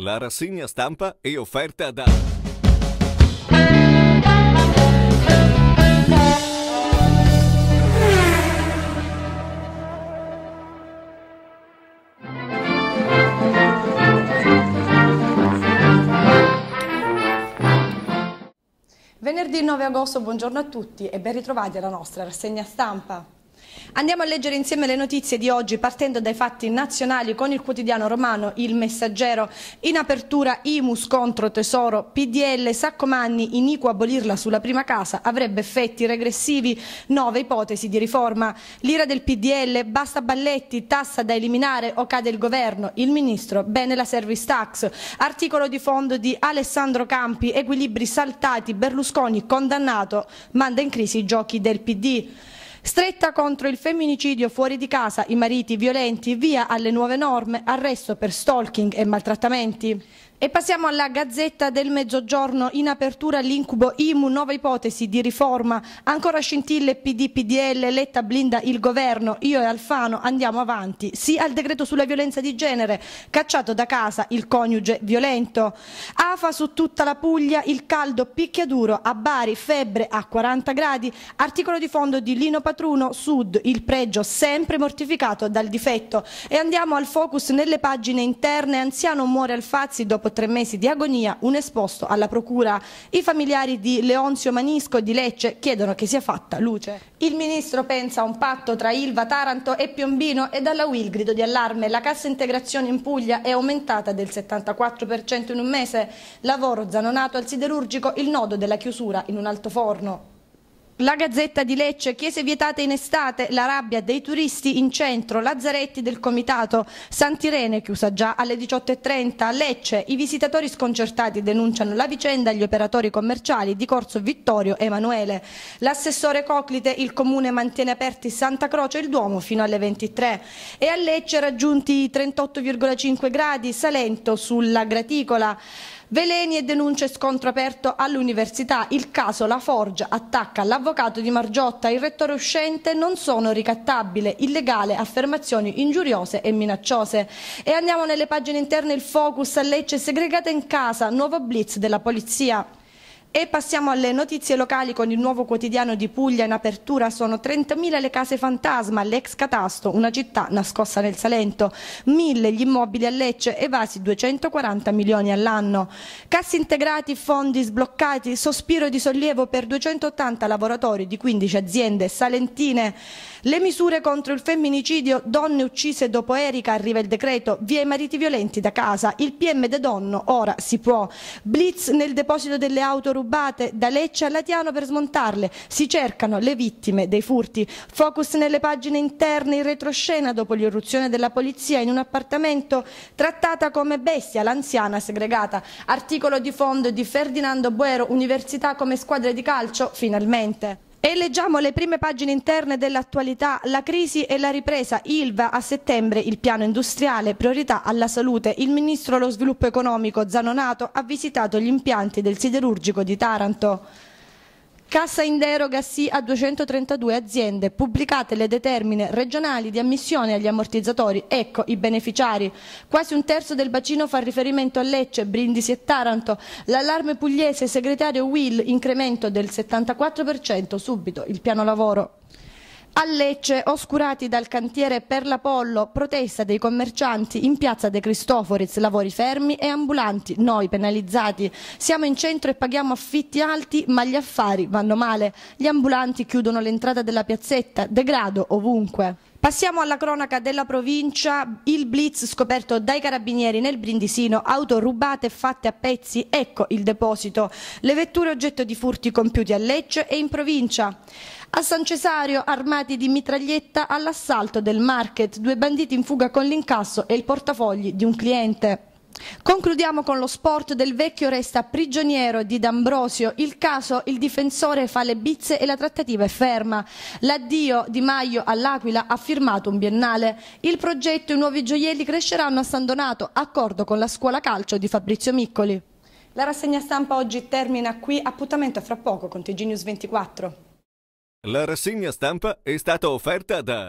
La rassegna stampa è offerta da... Venerdì 9 agosto, buongiorno a tutti e ben ritrovati alla nostra rassegna stampa. Andiamo a leggere insieme le notizie di oggi partendo dai fatti nazionali con il quotidiano romano Il Messaggero. In apertura IMUS contro Tesoro, PDL Saccomanni iniquo abolirla sulla prima casa avrebbe effetti regressivi, nove ipotesi di riforma. L'ira del PDL, basta balletti, tassa da eliminare o cade il governo, il ministro, bene la service tax. Articolo di fondo di Alessandro Campi, equilibri saltati, Berlusconi condannato, manda in crisi i giochi del PD. Stretta contro il femminicidio fuori di casa, i mariti violenti, via alle nuove norme, arresto per stalking e maltrattamenti. E passiamo alla Gazzetta del Mezzogiorno, in apertura l'incubo IMU, nuova ipotesi di riforma, ancora scintille PD, PDL, Letta blinda il governo, io e Alfano andiamo avanti, sì al decreto sulla violenza di genere, cacciato da casa il coniuge violento, AFA su tutta la Puglia, il caldo picchia duro, a Bari febbre a 40 gradi, articolo di fondo di Lino Patruno, Sud, il pregio sempre mortificato dal difetto e andiamo al focus nelle pagine interne, anziano muore al Alfazzi dopo dopo tre mesi di agonia, un esposto alla procura. I familiari di Leonzio Manisco e di Lecce chiedono che sia fatta luce. Il ministro pensa a un patto tra Ilva, Taranto e Piombino e dalla UIL grido di allarme. La cassa integrazione in Puglia è aumentata del 74% in un mese. Lavoro zanonato al siderurgico, il nodo della chiusura in un alto forno. La Gazzetta di Lecce, chiese vietate in estate, la rabbia dei turisti in centro, Lazzaretti del Comitato, Santirene chiusa già alle 18.30, a Lecce i visitatori sconcertati denunciano la vicenda agli operatori commerciali di Corso Vittorio Emanuele. L'assessore Coclite, il comune mantiene aperti Santa Croce e il Duomo fino alle 23 e a Lecce raggiunti i 38,5 gradi, Salento sulla Graticola. Veleni e denunce scontro aperto all'università. Il caso La Forgia attacca l'avvocato di Margiotta. Il rettore uscente non sono ricattabile. Illegale, affermazioni ingiuriose e minacciose. E andiamo nelle pagine interne. Il focus a Lecce segregata in casa. Nuovo blitz della polizia. E passiamo alle notizie locali con il nuovo quotidiano di Puglia in apertura. Sono 30.000 le case fantasma, l'ex catasto, una città nascosta nel Salento, 1.000 gli immobili a Lecce evasi 240 milioni all'anno. Cassi integrati, fondi sbloccati, sospiro di sollievo per 280 lavoratori di 15 aziende salentine. Le misure contro il femminicidio, donne uccise dopo Erika, arriva il decreto, via i mariti violenti da casa, il PM de Donno, ora si può. Blitz nel deposito delle auto rubate rubate da Lecce a Latiano per smontarle. Si cercano le vittime dei furti. Focus nelle pagine interne in retroscena dopo l'irruzione della polizia in un appartamento trattata come bestia l'anziana segregata. Articolo di fondo di Ferdinando Buero, Università come squadra di calcio, finalmente. E leggiamo le prime pagine interne dell'attualità, la crisi e la ripresa, Ilva a settembre, il piano industriale, priorità alla salute, il ministro dello sviluppo economico Zanonato ha visitato gli impianti del siderurgico di Taranto. Cassa in deroga sì a 232 aziende, pubblicate le determine regionali di ammissione agli ammortizzatori, ecco i beneficiari. Quasi un terzo del bacino fa riferimento a Lecce, Brindisi e Taranto. L'allarme pugliese, segretario Will, incremento del 74% subito, il piano lavoro. A Lecce, oscurati dal cantiere per l'Apollo, protesta dei commercianti in piazza De Cristoforiz, lavori fermi e ambulanti, noi penalizzati. Siamo in centro e paghiamo affitti alti, ma gli affari vanno male. Gli ambulanti chiudono l'entrata della piazzetta, degrado ovunque. Passiamo alla cronaca della provincia, il blitz scoperto dai carabinieri nel Brindisino, auto rubate fatte a pezzi, ecco il deposito, le vetture oggetto di furti compiuti a Lecce e in provincia. A San Cesario, armati di mitraglietta all'assalto del market, due banditi in fuga con l'incasso e il portafogli di un cliente. Concludiamo con lo sport del vecchio resta prigioniero di D'Ambrosio. Il caso, il difensore fa le bizze e la trattativa è ferma. L'addio di Maio all'Aquila ha firmato un biennale. Il progetto I nuovi gioielli cresceranno a San Donato, accordo con la scuola calcio di Fabrizio Miccoli. La rassegna stampa oggi termina qui, appuntamento fra poco con TG News 24. La rassegna stampa è stata offerta da...